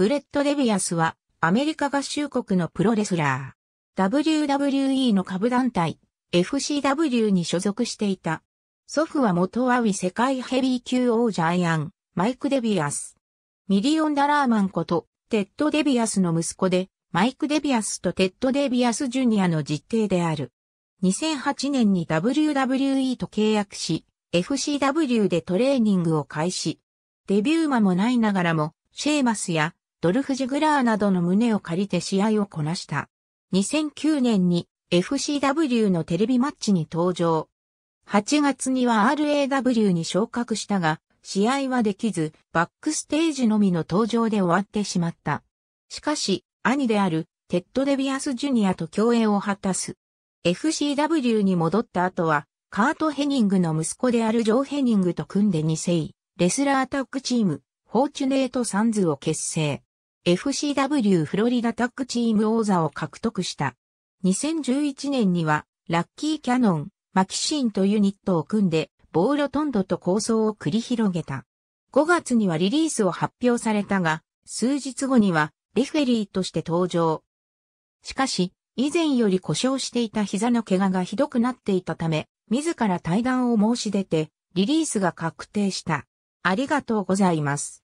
ブレット・デビアスは、アメリカ合衆国のプロレスラー。WWE の下部団体、FCW に所属していた。祖父は元アウィ世界ヘビー級王者アイアン、マイク・デビアス。ミリオン・ダラーマンこと、テッド・デビアスの息子で、マイク・デビアスとテッド・デビアス・ジュニアの実弟である。2008年に WWE と契約し、FCW でトレーニングを開始。デビュー間もないながらも、シェーマスやドルフジグラーなどの胸を借りて試合をこなした。2009年に FCW のテレビマッチに登場。8月には RAW に昇格したが、試合はできず、バックステージのみの登場で終わってしまった。しかし、兄である、テッド・デビアス・ジュニアと共演を果たす。FCW に戻った後は、カート・ヘニングの息子であるジョー・ヘニングと組んで2世、レスラータックチーム、フォーチュネート・サンズを結成。FCW フロリダタッグチーム王座を獲得した。2011年には、ラッキーキャノン、マキシーンとユニットを組んで、ボーロトンドと構想を繰り広げた。5月にはリリースを発表されたが、数日後にはレフェリーとして登場。しかし、以前より故障していた膝の怪我がひどくなっていたため、自ら対談を申し出て、リリースが確定した。ありがとうございます。